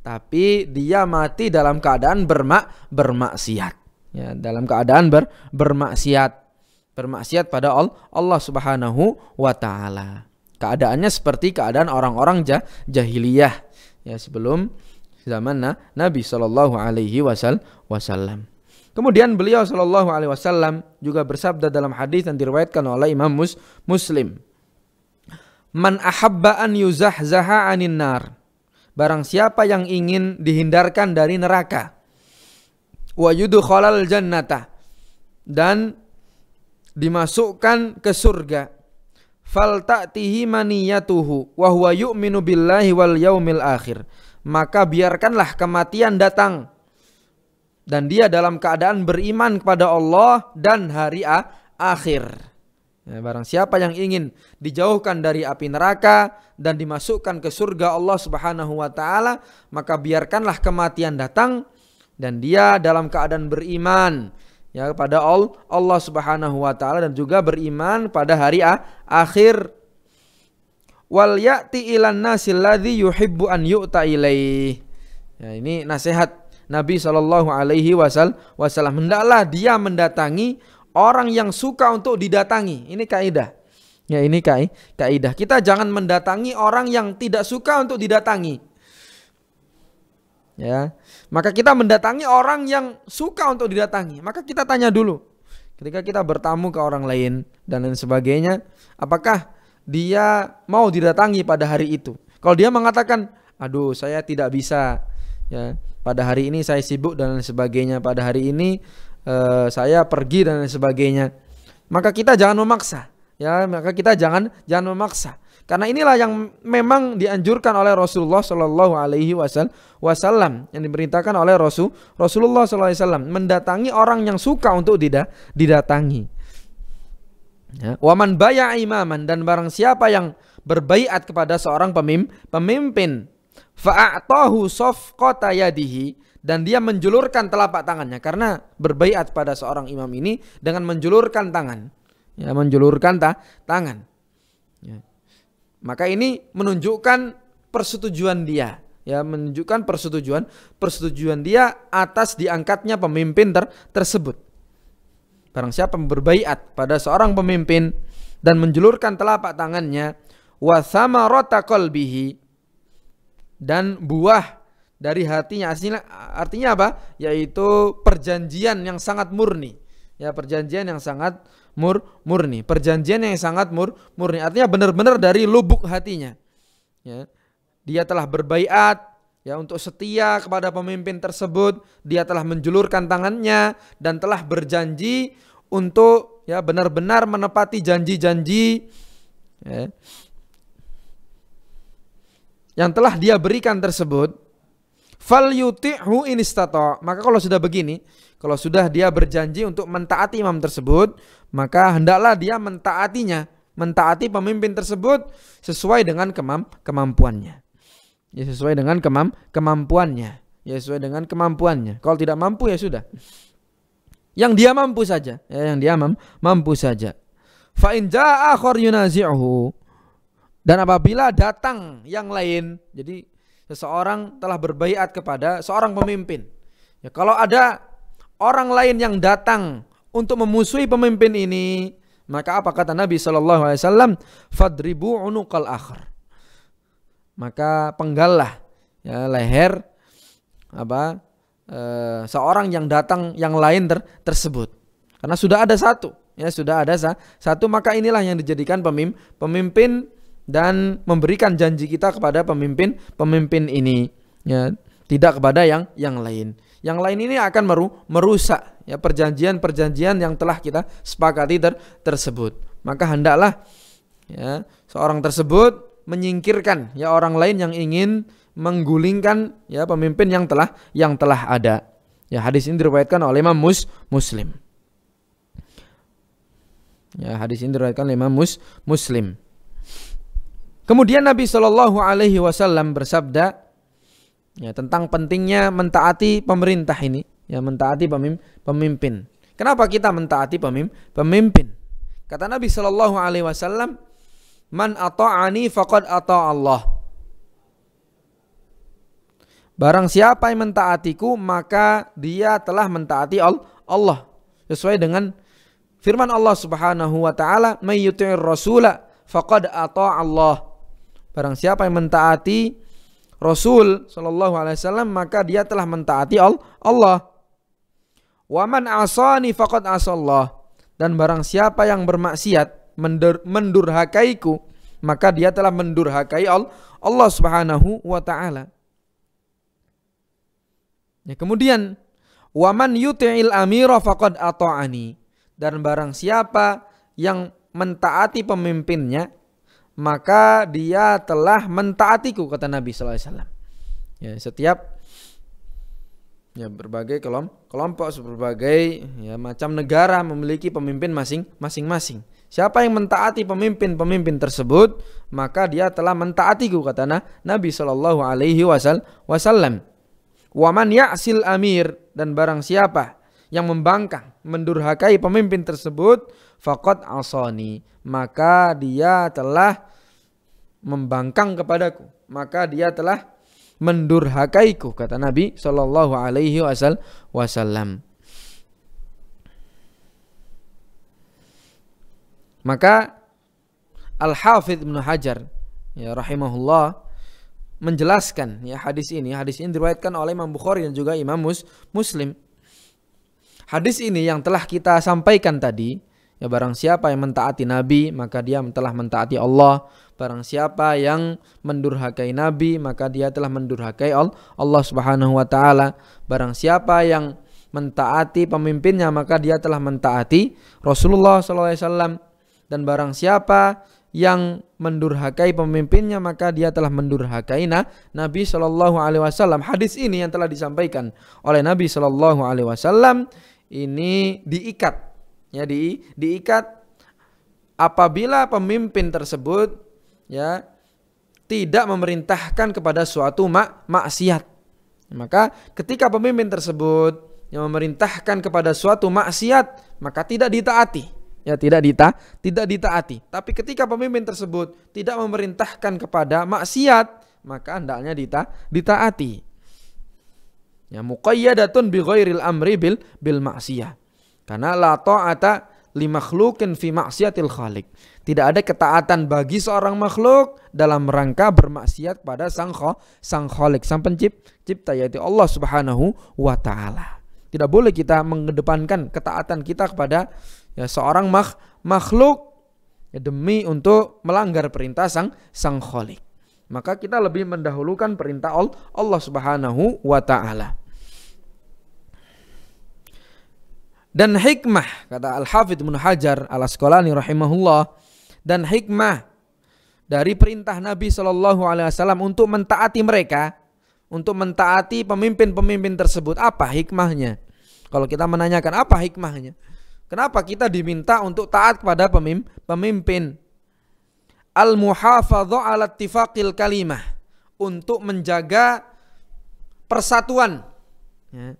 tapi dia mati dalam keadaan bermak bermaksiat. Ya, dalam keadaan ber bermaksiat bermaksiat pada Allah Subhanahu wa taala. Keadaannya seperti keadaan orang-orang jahiliyah ya sebelum zaman Nabi Shallallahu alaihi wasallam. Kemudian beliau Shallallahu alaihi wasallam juga bersabda dalam hadis yang diriwayatkan oleh Imam Mus Muslim. Man ahabba an yuzahzaha anin nar. Barang siapa yang ingin dihindarkan dari neraka. Wa yudkhalal jannata. Dan dimasukkan ke surga fal ta'tihi maniyatuhu wa huwa yu'minu billahi wal yaumil akhir maka biarkanlah kematian datang dan dia dalam keadaan beriman kepada Allah dan hari akhir ya, barang siapa yang ingin dijauhkan dari api neraka dan dimasukkan ke surga Allah Subhanahu wa taala, maka biarkanlah kematian datang dan dia dalam keadaan beriman ya kepada Allah Subhanahu wa taala dan juga beriman pada hari akhir wal ya'ti ilan nasil ladzi yuhibbu an yu'ta ilaih. Ya, ini nasihat Nabi Shallallahu alaihi wasallam hendaklah dia mendatangi orang yang suka untuk didatangi. Ini kaidah. Ya, ini kai kaidah. Kita jangan mendatangi orang yang tidak suka untuk didatangi. Ya. Maka kita mendatangi orang yang suka untuk didatangi. Maka kita tanya dulu. Ketika kita bertamu ke orang lain dan lain sebagainya, apakah dia mau didatangi pada hari itu? Kalau dia mengatakan, "Aduh, saya tidak bisa." Ya, pada hari ini saya sibuk dan lain sebagainya. Pada hari ini eh, saya pergi dan lain sebagainya. Maka kita jangan memaksa. Ya, maka kita jangan jangan memaksa. Karena inilah yang memang dianjurkan oleh Rasulullah Shallallahu Alaihi Wasallam yang diperintahkan oleh Rasul Rasulullah Shallallahu Alaihi Wasallam mendatangi orang yang suka untuk didatangi. Ya. Waman baya imaman dan barang siapa yang berbaiat kepada seorang pemim, pemimpin fa'atahu safqata yadihi dan dia menjulurkan telapak tangannya karena berbaiat pada seorang imam ini dengan menjulurkan tangan ya menjulurkan ta tangan maka ini menunjukkan persetujuan dia ya menunjukkan persetujuan persetujuan dia atas diangkatnya pemimpin ter tersebut. Barang siapa berbaiat pada seorang pemimpin dan menjulurkan telapak tangannya wa samarata qalbihi dan buah dari hatinya artinya, artinya apa? yaitu perjanjian yang sangat murni. Ya, perjanjian yang sangat mur murni, perjanjian yang sangat mur murni. Artinya benar-benar dari lubuk hatinya. Ya. Dia telah berbaiat ya untuk setia kepada pemimpin tersebut, dia telah menjulurkan tangannya dan telah berjanji untuk ya benar-benar menepati janji-janji ya, yang telah dia berikan tersebut fal yuti'hu inistato. Maka kalau sudah begini, kalau sudah dia berjanji untuk mentaati imam tersebut, maka hendaklah dia mentaatinya, mentaati pemimpin tersebut sesuai dengan kemam kemampuannya. Ya sesuai dengan kemam kemampuannya. Ya sesuai dengan kemampuannya. Kalau tidak mampu ya sudah. Yang dia mampu saja, ya, yang dia mam, mampu saja. Fa in jaa Dan apabila datang yang lain, jadi seseorang telah berbaiat kepada seorang pemimpin. Ya, kalau ada orang lain yang datang untuk memusuhi pemimpin ini, maka apa kata Nabi Shallallahu Alaihi Wasallam? Fadribu unukal akhir. Maka penggallah ya, leher apa e, seorang yang datang yang lain ter, tersebut. Karena sudah ada satu, ya sudah ada satu, maka inilah yang dijadikan pemimpin, pemimpin dan memberikan janji kita kepada pemimpin-pemimpin ini ya tidak kepada yang yang lain yang lain ini akan meru merusak ya perjanjian-perjanjian yang telah kita sepakati ter tersebut maka hendaklah ya seorang tersebut menyingkirkan ya orang lain yang ingin menggulingkan ya pemimpin yang telah yang telah ada ya hadis ini diriwayatkan oleh Imam Mus Muslim ya hadis ini diriwayatkan oleh Imam Mus Muslim Kemudian Nabi Shallallahu Alaihi Wasallam bersabda ya, tentang pentingnya mentaati pemerintah ini, ya mentaati pemimpin. Kenapa kita mentaati pemimpin? Kata Nabi Shallallahu Alaihi Wasallam, man ani fakod atau Allah. Barang siapa yang mentaatiku maka dia telah mentaati Allah sesuai dengan firman Allah Subhanahu wa taala, "May rasula faqad Allah." Barang siapa yang mentaati Rasul Shallallahu Alaihi Wasallam maka dia telah mentaati Allah. Waman asani faqad asallah dan barang siapa yang bermaksiat mendurhakaiku maka dia telah mendurhakai Allah Subhanahu wa taala. Ya, kemudian waman yuti'il amira faqad ata'ani dan barang siapa yang mentaati pemimpinnya maka dia telah mentaatiku kata Nabi SAW. alaihi wasallam. Ya, setiap ya berbagai kelompok berbagai ya macam negara memiliki pemimpin masing masing-masing. Siapa yang mentaati pemimpin-pemimpin tersebut, maka dia telah mentaatiku kata Nabi Shallallahu alaihi wasallam. Waman ya'sil amir dan barang siapa yang membangkang mendurhakai pemimpin tersebut fakot asoni maka dia telah membangkang kepadaku maka dia telah mendurhakaiku kata Nabi Shallallahu Alaihi Wasallam maka Al Hafidh Ibnu Hajar ya rahimahullah menjelaskan ya hadis ini hadis ini diriwayatkan oleh Imam Bukhari dan juga Imam Muslim Hadis ini yang telah kita sampaikan tadi, ya barang siapa yang mentaati nabi, maka dia telah mentaati Allah. Barang siapa yang mendurhakai nabi, maka dia telah mendurhakai Allah Subhanahu wa taala. Barang siapa yang mentaati pemimpinnya, maka dia telah mentaati Rasulullah SAW. Dan barang siapa yang mendurhakai pemimpinnya maka dia telah mendurhakai Nabi Shallallahu Alaihi Wasallam. Hadis ini yang telah disampaikan oleh Nabi Shallallahu Alaihi Wasallam ini diikat ya di diikat apabila pemimpin tersebut ya tidak memerintahkan kepada suatu mak maksiat maka ketika pemimpin tersebut yang memerintahkan kepada suatu maksiat maka tidak ditaati ya tidak dita tidak ditaati tapi ketika pemimpin tersebut tidak memerintahkan kepada maksiat maka hendaknya dita ditaati Ya muqayyadatun bi ghairil amri bil bil maksiyah. Karena la ta'ata li makhluqin fi maksiatil khaliq. Tidak ada ketaatan bagi seorang makhluk dalam rangka bermaksiat pada sang kho, sang khaliq, sang pencipta yaitu Allah Subhanahu wa taala. Tidak boleh kita mengedepankan ketaatan kita kepada ya, seorang mak makhluk ya, demi untuk melanggar perintah sang sang khaliq maka kita lebih mendahulukan perintah Allah Subhanahu wa taala. dan hikmah kata Al-Hafidz Ibnu Hajar Al Asqalani rahimahullah dan hikmah dari perintah Nabi Shallallahu alaihi wasallam untuk mentaati mereka untuk mentaati pemimpin-pemimpin tersebut apa hikmahnya kalau kita menanyakan apa hikmahnya kenapa kita diminta untuk taat kepada pemimpin al muhafadhu ala tifaqil kalimah untuk menjaga persatuan ya.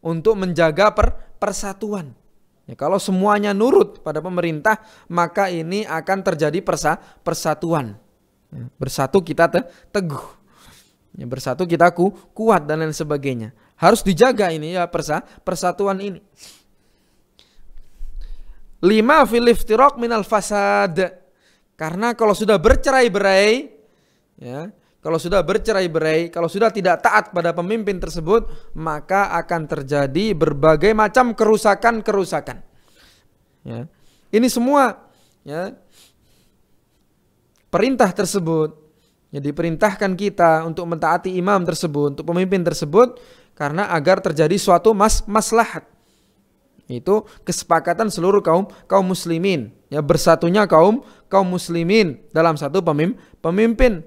untuk menjaga per persatuan. Ya, kalau semuanya nurut pada pemerintah, maka ini akan terjadi persa persatuan. Ya, bersatu kita te teguh. Ya, bersatu kita ku kuat dan lain sebagainya. Harus dijaga ini ya persa persatuan ini. Lima filiftirok iftiraq minal fasad. Karena kalau sudah bercerai-berai, ya, kalau sudah bercerai-berai, kalau sudah tidak taat pada pemimpin tersebut, maka akan terjadi berbagai macam kerusakan-kerusakan. Ya. Ini semua ya, perintah tersebut, ya, diperintahkan kita untuk mentaati imam tersebut, untuk pemimpin tersebut, karena agar terjadi suatu mas maslahat itu kesepakatan seluruh kaum kaum muslimin ya bersatunya kaum kaum muslimin dalam satu pemimpin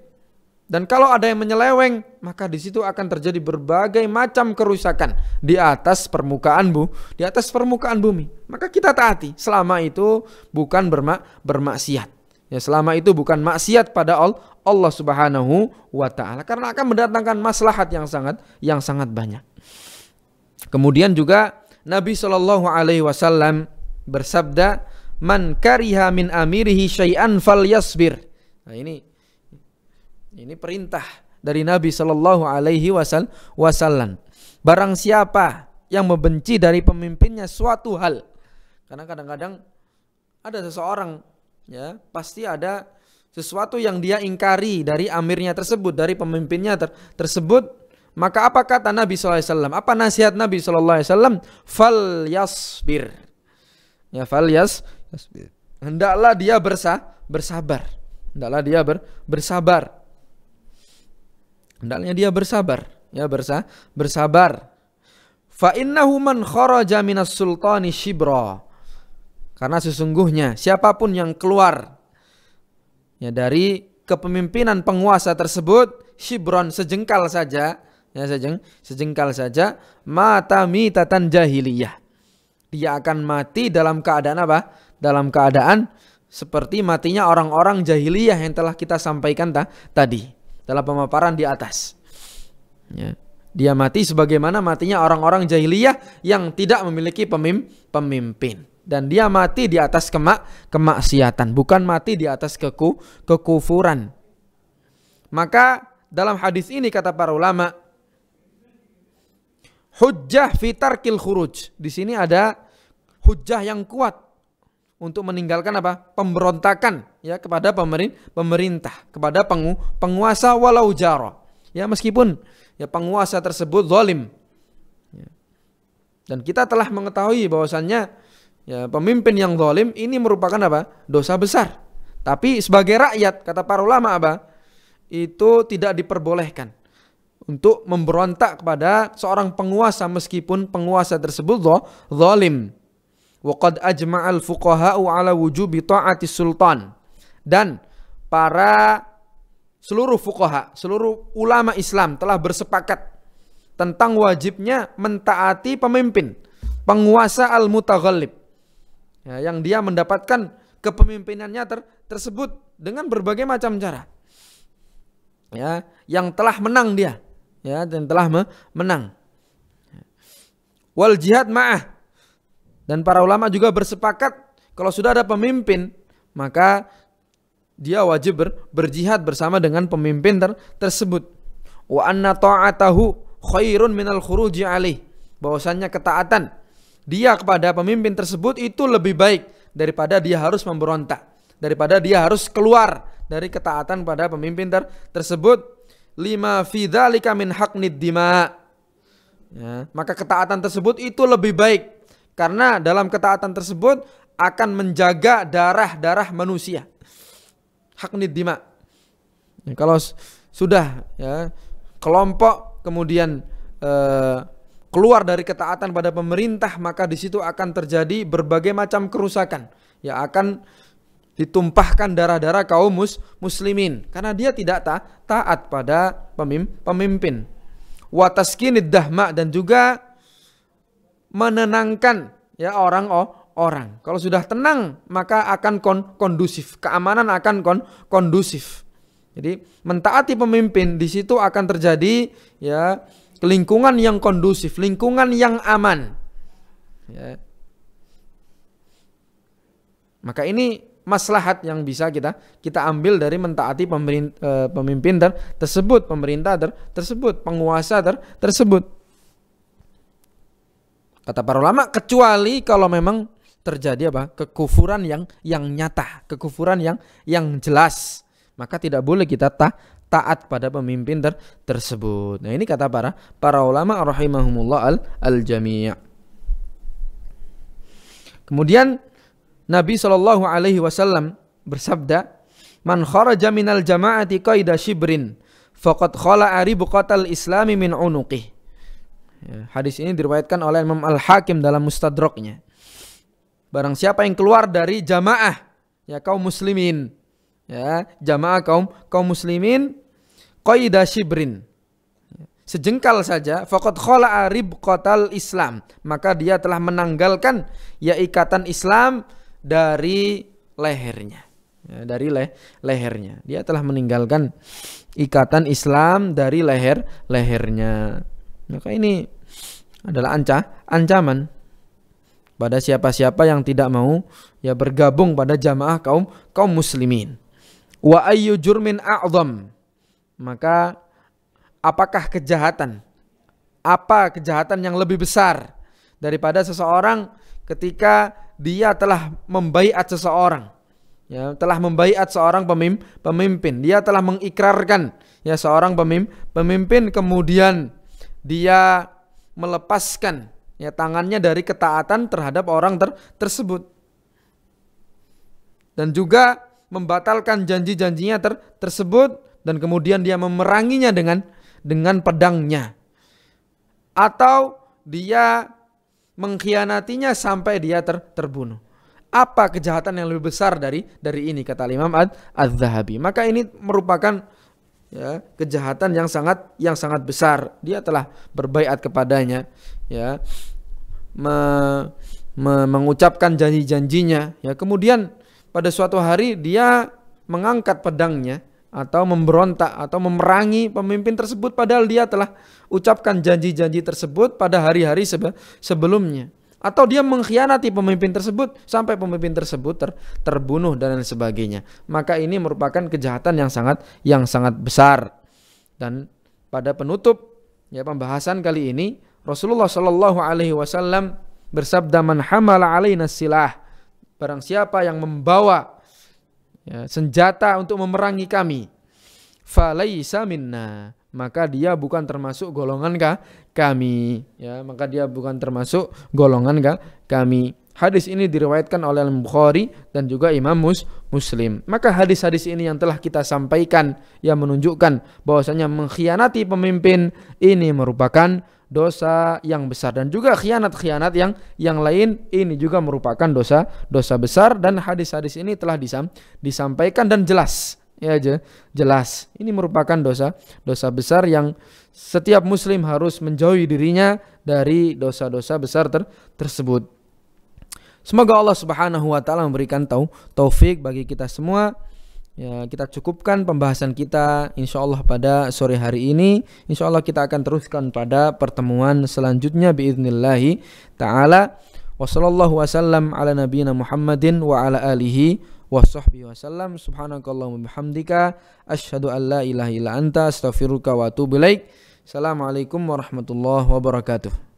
dan kalau ada yang menyeleweng, maka di situ akan terjadi berbagai macam kerusakan di atas permukaan bu, di atas permukaan bumi. Maka kita taati. Selama itu bukan bermak bermaksiat. Ya selama itu bukan maksiat pada Allah Subhanahu wa taala karena akan mendatangkan maslahat yang sangat yang sangat banyak. Kemudian juga Nabi Shallallahu alaihi wasallam bersabda, "Man kariha min amirihi syai'an falyasbir." Nah ini ini perintah dari Nabi Shallallahu Alaihi Wasallam. Barang siapa yang membenci dari pemimpinnya suatu hal, karena kadang-kadang ada seseorang, ya pasti ada sesuatu yang dia ingkari dari amirnya tersebut, dari pemimpinnya ter tersebut, maka apa kata Nabi Shallallahu Alaihi Wasallam? Apa nasihat Nabi Shallallahu Alaihi Wasallam? Fal yasbir. Ya, fal yas, yasbir. Hendaklah dia bersa bersabar. Hendaklah dia ber bersabar hendaknya dia bersabar ya bersa bersabar fa innahu man kharaja minas sultani shibra karena sesungguhnya siapapun yang keluar ya dari kepemimpinan penguasa tersebut shibron sejengkal saja ya sejeng sejengkal saja mata mitatan jahiliyah dia akan mati dalam keadaan apa dalam keadaan seperti matinya orang-orang jahiliyah yang telah kita sampaikan ta tadi dalam pemaparan di atas. Ya. Dia mati sebagaimana matinya orang-orang jahiliyah yang tidak memiliki pemim pemimpin dan dia mati di atas kemak kemaksiatan, bukan mati di atas keku kekufuran. Maka dalam hadis ini kata para ulama hujjah fitarkil khuruj. Di sini ada hujjah yang kuat untuk meninggalkan apa? pemberontakan ya kepada pemerin, pemerintah, kepada pengu, penguasa walau jaro. Ya meskipun ya penguasa tersebut zalim. Ya. Dan kita telah mengetahui bahwasannya ya pemimpin yang zalim ini merupakan apa? dosa besar. Tapi sebagai rakyat kata para ulama apa? itu tidak diperbolehkan untuk memberontak kepada seorang penguasa meskipun penguasa tersebut zalim. Waqad ajma'al fuqaha'u ala wujubi ta'ati sultan. Dan para seluruh fuqaha, seluruh ulama Islam telah bersepakat tentang wajibnya mentaati pemimpin, penguasa al-mutaghallib. Ya, yang dia mendapatkan kepemimpinannya ter tersebut dengan berbagai macam cara. Ya, yang telah menang dia, ya, dan telah menang. Wal jihad ma'ah dan para ulama juga bersepakat kalau sudah ada pemimpin, maka dia wajib ber, berjihad bersama dengan pemimpin ter, tersebut. Wa anna ta'atahu khairun minal khuruji alih. Bahwasannya ketaatan dia kepada pemimpin tersebut itu lebih baik daripada dia harus memberontak, daripada dia harus keluar dari ketaatan pada pemimpin ter tersebut lima fidhalika min haqnid dima. Ya, maka ketaatan tersebut itu lebih baik karena dalam ketaatan tersebut akan menjaga darah-darah manusia. Hak dima. Ya, kalau sudah ya kelompok kemudian eh, keluar dari ketaatan pada pemerintah maka di situ akan terjadi berbagai macam kerusakan. Ya akan ditumpahkan darah-darah kaum mus muslimin karena dia tidak ta taat pada pemim pemimpin. Wataskinid dahma dan juga menenangkan ya orang oh, orang. Kalau sudah tenang maka akan kon kondusif, keamanan akan kon kondusif. Jadi mentaati pemimpin di situ akan terjadi ya lingkungan yang kondusif, lingkungan yang aman. Ya. Maka ini maslahat yang bisa kita kita ambil dari mentaati pemimpin, eh, pemimpin ter, tersebut, pemerintah ter, tersebut, penguasa ter, tersebut. Kata para ulama kecuali kalau memang terjadi apa? kekufuran yang yang nyata, kekufuran yang yang jelas. Maka tidak boleh kita ta taat pada pemimpin ter tersebut. Nah, ini kata para para ulama rahimahumullah al, al jamia. Kemudian Nabi Shallallahu alaihi wasallam bersabda, "Man kharaja minal jama'ati qaida shibrin faqad aribu qatal islami min unuqih." Ya. hadis ini diriwayatkan oleh Imam Al-Hakim dalam Mustadraknya. Barang siapa yang keluar dari jamaah ya kaum muslimin ya jamaah kaum kaum muslimin qaida shibrin ya. sejengkal saja faqad khala'a ribqatal islam maka dia telah menanggalkan ya ikatan Islam dari lehernya ya, dari le lehernya dia telah meninggalkan ikatan Islam dari leher lehernya maka ini adalah anca, ancaman pada siapa-siapa yang tidak mau ya bergabung pada jamaah kaum kaum muslimin. Wa ayyu jurmin a'zam. Maka apakah kejahatan? Apa kejahatan yang lebih besar daripada seseorang ketika dia telah membaiat seseorang? Ya, telah membaiat seorang pemimpin, dia telah mengikrarkan ya seorang pemimpin, pemimpin kemudian dia melepaskan ya tangannya dari ketaatan terhadap orang ter tersebut dan juga membatalkan janji-janjinya ter tersebut dan kemudian dia memeranginya dengan dengan pedangnya atau dia mengkhianatinya sampai dia ter terbunuh apa kejahatan yang lebih besar dari dari ini kata Imam Ad-Zahabi maka ini merupakan ya kejahatan yang sangat yang sangat besar dia telah berbaikat kepadanya ya me, me, mengucapkan janji-janjinya ya kemudian pada suatu hari dia mengangkat pedangnya atau memberontak atau memerangi pemimpin tersebut padahal dia telah ucapkan janji-janji tersebut pada hari-hari sebelumnya atau dia mengkhianati pemimpin tersebut sampai pemimpin tersebut ter, terbunuh dan lain sebagainya. Maka ini merupakan kejahatan yang sangat yang sangat besar. Dan pada penutup ya pembahasan kali ini Rasulullah Shallallahu alaihi wasallam bersabda man hamala alaina silah barang siapa yang membawa ya, senjata untuk memerangi kami falaisa minna maka dia bukan termasuk golongan kah? kami ya maka dia bukan termasuk golongan kan kami hadis ini diriwayatkan oleh Imam Bukhari dan juga Imam Mus Muslim maka hadis-hadis ini yang telah kita sampaikan yang menunjukkan bahwasanya mengkhianati pemimpin ini merupakan dosa yang besar dan juga khianat-khianat yang yang lain ini juga merupakan dosa dosa besar dan hadis-hadis ini telah disam, disampaikan dan jelas ya aja jelas ini merupakan dosa dosa besar yang setiap muslim harus menjauhi dirinya dari dosa-dosa besar ter tersebut. Semoga Allah Subhanahu wa taala memberikan tau taufik bagi kita semua. Ya, kita cukupkan pembahasan kita insya Allah pada sore hari ini. Insya Allah kita akan teruskan pada pertemuan selanjutnya biiznillahi taala. Wassallallahu wasallam ala wa sahbihi wasallam. Subhanakallahumma bihamdika asyhadu an la ilaha illa anta astaghfiruka wa atubu ilaik. Assalamualaikum warahmatullahi wabarakatuh.